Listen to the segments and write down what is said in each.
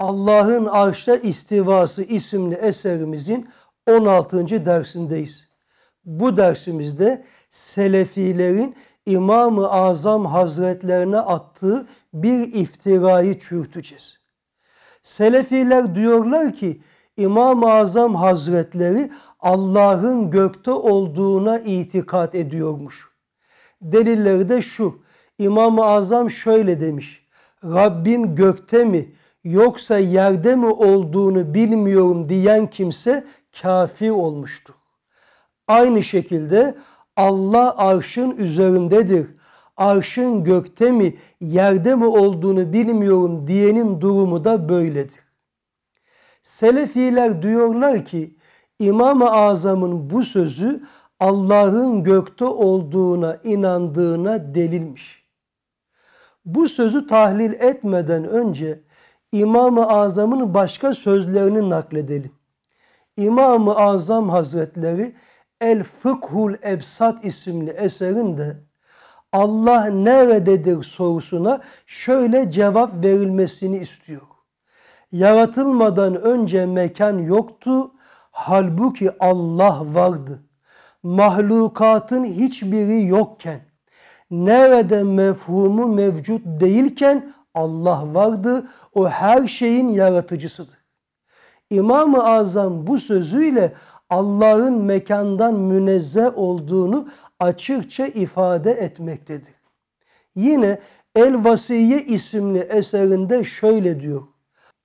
Allah'ın Arş'a İstivası isimli eserimizin 16. dersindeyiz. Bu dersimizde Selefilerin İmam-ı Azam Hazretlerine attığı bir iftirayı çürüteceğiz. Selefiler diyorlar ki İmam-ı Azam Hazretleri Allah'ın gökte olduğuna itikat ediyormuş. Delilleri de şu. İmam-ı Azam şöyle demiş. Rabbim gökte mi, yoksa yerde mi olduğunu bilmiyorum diyen kimse kafir olmuştur. Aynı şekilde Allah arşın üzerindedir. Arşın gökte mi, yerde mi olduğunu bilmiyorum diyenin durumu da böyledir. Selefiler diyorlar ki İmam-ı Azam'ın bu sözü Allah'ın gökte olduğuna inandığına delilmiş. Bu sözü tahlil etmeden önce İmam-ı Azam'ın başka sözlerini nakledelim. İmam-ı Azam Hazretleri El Fıkhul Ebsat isimli eserinde Allah nerededir sorusuna şöyle cevap verilmesini istiyor. Yaratılmadan önce mekan yoktu, halbuki Allah vardı. Mahlukatın hiçbiri yokken, nerede mefhumu mevcut değilken Allah vardı. O her şeyin yaratıcısıdır. İmam-ı Azam bu sözüyle Allah'ın mekandan münezzeh olduğunu açıkça ifade etmektedir. Yine El Vasiye isimli eserinde şöyle diyor.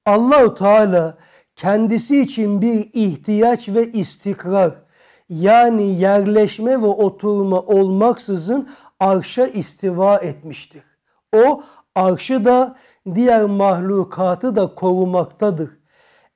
Allahu Teala kendisi için bir ihtiyaç ve istikrar yani yerleşme ve oturma olmaksızın arşa istiva etmiştir. O arşı da diğer mahlukatı da korumaktadır.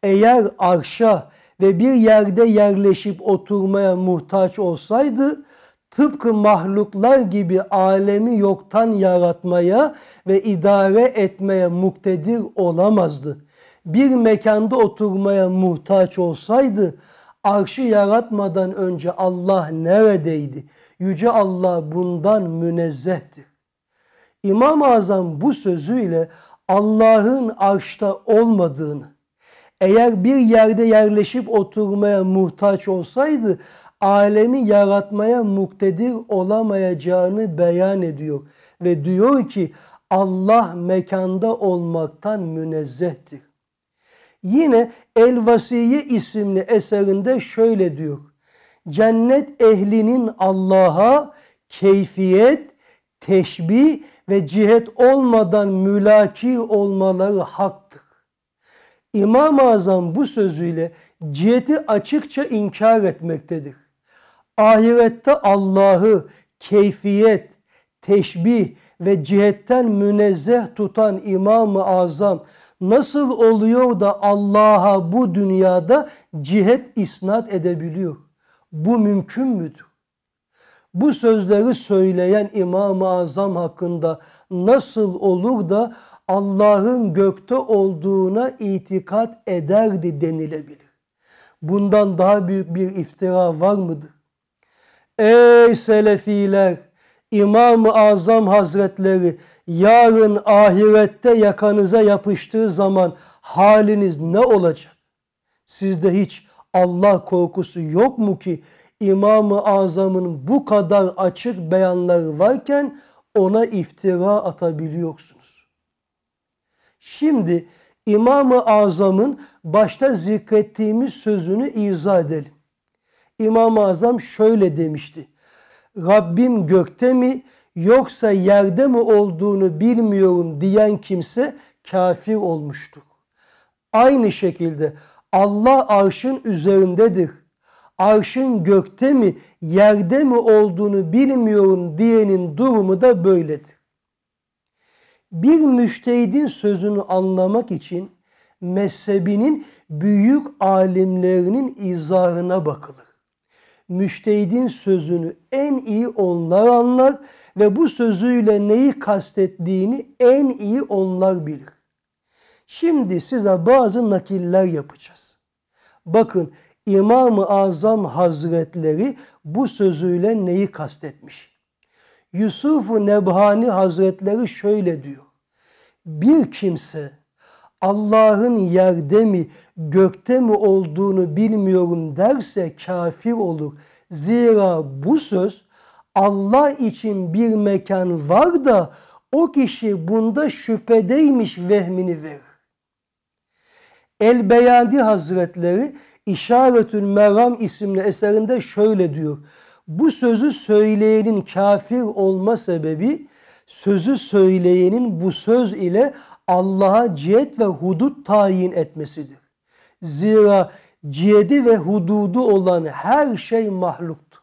Eğer arşa ve bir yerde yerleşip oturmaya muhtaç olsaydı tıpkı mahluklar gibi alemi yoktan yaratmaya ve idare etmeye muktedir olamazdı. Bir mekanda oturmaya muhtaç olsaydı arşı yaratmadan önce Allah neredeydi? Yüce Allah bundan münezzehtir. İmam-ı Azam bu sözüyle Allah'ın arşta olmadığını, eğer bir yerde yerleşip oturmaya muhtaç olsaydı alemi yaratmaya muktedir olamayacağını beyan ediyor. Ve diyor ki Allah mekanda olmaktan münezzehtir. Yine El Vasiye isimli eserinde şöyle diyor. Cennet ehlinin Allah'a keyfiyet, teşbih ve cihet olmadan mülaki olmaları haktır. İmam-ı Azam bu sözüyle ciheti açıkça inkar etmektedir. Ahirette Allah'ı keyfiyet, teşbih ve cihetten münezzeh tutan İmam-ı Azam nasıl oluyor da Allah'a bu dünyada cihet isnat edebiliyor? Bu mümkün müdür? bu sözleri söyleyen İmam-ı Azam hakkında nasıl olur da Allah'ın gökte olduğuna itikat ederdi denilebilir. Bundan daha büyük bir iftira var mıdır? Ey Selefiler! İmam-ı Azam Hazretleri yarın ahirette yakanıza yapıştığı zaman haliniz ne olacak? Sizde hiç Allah korkusu yok mu ki İmam-ı Azam'ın bu kadar açık beyanları varken ona iftira atabiliyorsunuz. Şimdi İmam-ı Azam'ın başta zikrettiğimiz sözünü izah edelim. İmam-ı Azam şöyle demişti. Rabbim gökte mi yoksa yerde mi olduğunu bilmiyorum diyen kimse kafir olmuştur. Aynı şekilde Allah arşın üzerindedir arşın gökte mi yerde mi olduğunu bilmiyorum diyenin durumu da böyledir. Bir müştehidin sözünü anlamak için mezhebinin büyük alimlerinin izahına bakılır. Müştehidin sözünü en iyi onlar anlar ve bu sözüyle neyi kastettiğini en iyi onlar bilir. Şimdi size bazı nakiller yapacağız. Bakın İmam-ı Azam Hazretleri bu sözüyle neyi kastetmiş? Yusuf-u Nebhani Hazretleri şöyle diyor. Bir kimse Allah'ın yerde mi, gökte mi olduğunu bilmiyorum derse kafir olur. Zira bu söz Allah için bir mekan var da o kişi bunda şüphedeymiş vehmini verir. El Beyandi Hazretleri İşaretül Meram isimli eserinde şöyle diyor. Bu sözü söyleyenin kafir olma sebebi sözü söyleyenin bu söz ile Allah'a cihet ve hudut tayin etmesidir. Zira cihedi ve hududu olan her şey mahluktur.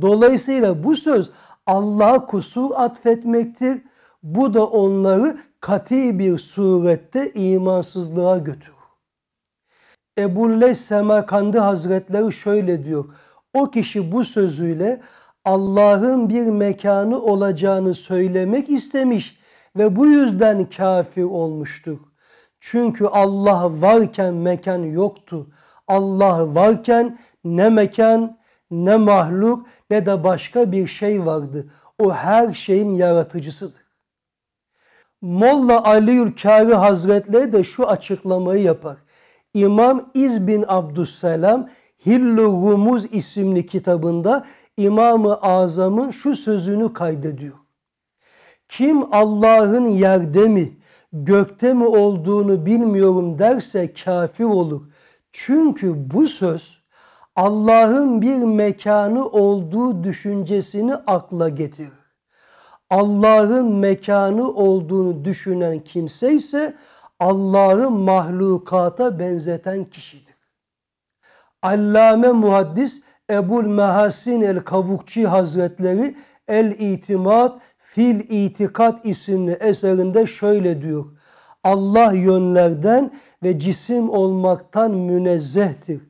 Dolayısıyla bu söz Allah'a kusur atfetmektir. Bu da onları kati bir surette imansızlığa götürür. Ebulle Semerkandi Hazretleri şöyle diyor. O kişi bu sözüyle Allah'ın bir mekanı olacağını söylemek istemiş ve bu yüzden kafir olmuştur. Çünkü Allah varken mekan yoktu. Allah varken ne mekan ne mahluk ne de başka bir şey vardı. O her şeyin yaratıcısıdır. Molla Aliül Kari Hazretleri de şu açıklamayı yapar. İmam İz bin Abdüsselam Hillu Gumuz isimli kitabında İmam-ı Azam'ın şu sözünü kaydediyor. Kim Allah'ın yerde mi, gökte mi olduğunu bilmiyorum derse kafir olur. Çünkü bu söz Allah'ın bir mekanı olduğu düşüncesini akla getirir. Allah'ın mekanı olduğunu düşünen kimse ise Allah'ı mahlukata benzeten kişidir. Allame muhaddis Ebul Mehasin el Kavukçi Hazretleri El İtimat Fil İtikat isimli eserinde şöyle diyor. Allah yönlerden ve cisim olmaktan münezzehtir.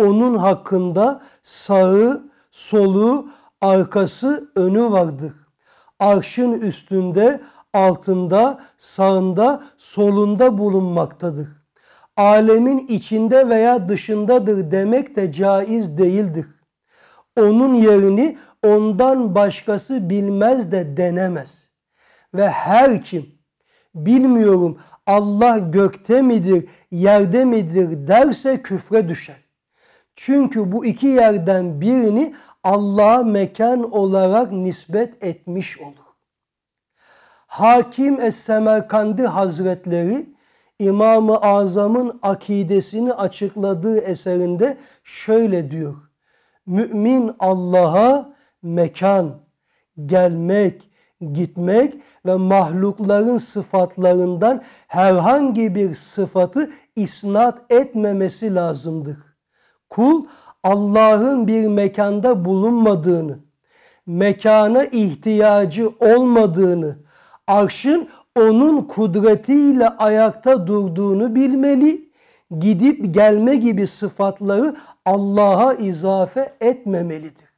Onun hakkında sağı, solu, arkası, önü vardır. Arşın üstünde altında, sağında, solunda bulunmaktadır. Alemin içinde veya dışındadır demek de caiz değildir. Onun yerini ondan başkası bilmez de denemez. Ve her kim bilmiyorum Allah gökte midir, yerde midir derse küfre düşer. Çünkü bu iki yerden birini Allah'a mekan olarak nispet etmiş olur. Hakim Es-Semerkandi Hazretleri İmam-ı Azam'ın akidesini açıkladığı eserinde şöyle diyor. Mümin Allah'a mekan, gelmek, gitmek ve mahlukların sıfatlarından herhangi bir sıfatı isnat etmemesi lazımdır. Kul Allah'ın bir mekanda bulunmadığını, mekana ihtiyacı olmadığını, arşın onun kudretiyle ayakta durduğunu bilmeli. Gidip gelme gibi sıfatları Allah'a izafe etmemelidir.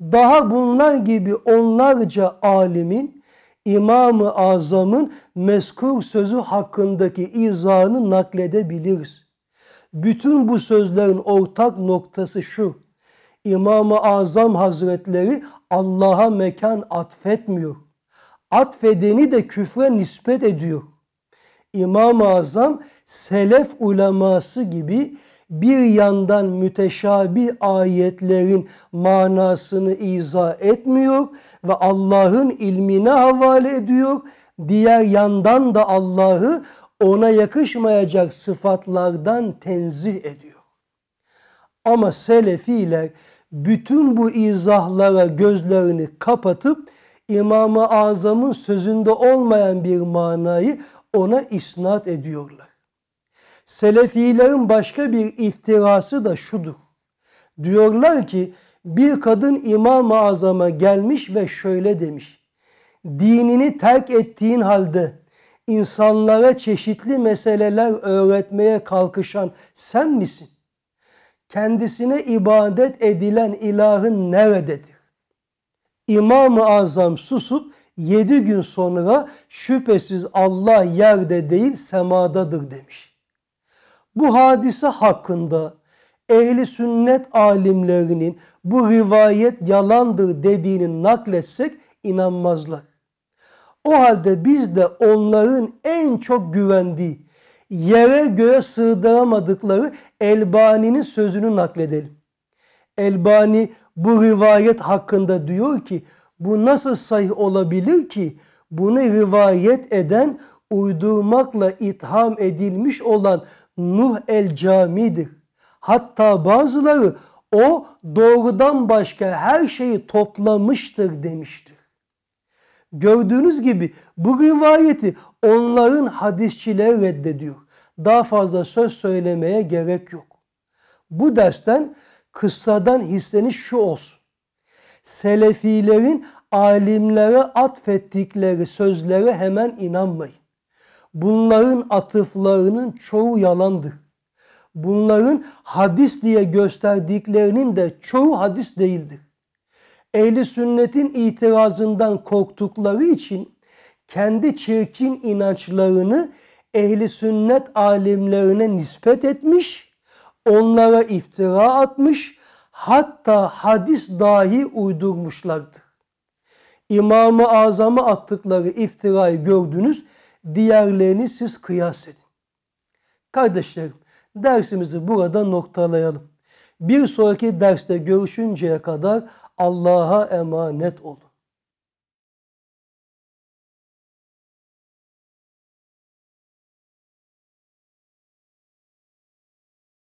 Daha bunlar gibi onlarca alimin İmam-ı Azam'ın mezkur sözü hakkındaki izahını nakledebiliriz. Bütün bu sözlerin ortak noktası şu. İmam-ı Azam Hazretleri Allah'a mekan atfetmiyor atfedeni de küfre nispet ediyor. İmam-ı Azam selef uleması gibi bir yandan müteşabi ayetlerin manasını izah etmiyor ve Allah'ın ilmine havale ediyor. Diğer yandan da Allah'ı ona yakışmayacak sıfatlardan tenzih ediyor. Ama selefiler bütün bu izahlara gözlerini kapatıp İmam-ı Azam'ın sözünde olmayan bir manayı ona isnat ediyorlar. Selefilerin başka bir iftirası da şudur. Diyorlar ki bir kadın İmam-ı Azam'a gelmiş ve şöyle demiş. Dinini terk ettiğin halde insanlara çeşitli meseleler öğretmeye kalkışan sen misin? Kendisine ibadet edilen ilahın nerededir? İmam-ı Azam susup yedi gün sonra şüphesiz Allah yerde değil semadadır demiş. Bu hadise hakkında ehli sünnet alimlerinin bu rivayet yalandır dediğini nakletsek inanmazlar. O halde biz de onların en çok güvendiği, yere göğe sığdıramadıkları Elbani'nin sözünü nakledelim. Elbani bu rivayet hakkında diyor ki bu nasıl sahih olabilir ki? Bunu rivayet eden uydurmakla itham edilmiş olan Nuh el-Cami'dir. Hatta bazıları o doğrudan başka her şeyi toplamıştır demiştir. Gördüğünüz gibi bu rivayeti onların hadisçileri reddediyor. Daha fazla söz söylemeye gerek yok. Bu dersten kıssadan hisseniz şu olsun. Selefilerin alimlere atfettikleri sözlere hemen inanmayın. Bunların atıflarının çoğu yalandır. Bunların hadis diye gösterdiklerinin de çoğu hadis değildir. Ehli sünnetin itirazından korktukları için kendi çirkin inançlarını ehli sünnet alimlerine nispet etmiş onlara iftira atmış, hatta hadis dahi uydurmuşlardı. İmam-ı Azam'a attıkları iftirayı gördünüz, diğerlerini siz kıyas edin. Kardeşlerim, dersimizi burada noktalayalım. Bir sonraki derste görüşünceye kadar Allah'a emanet olun.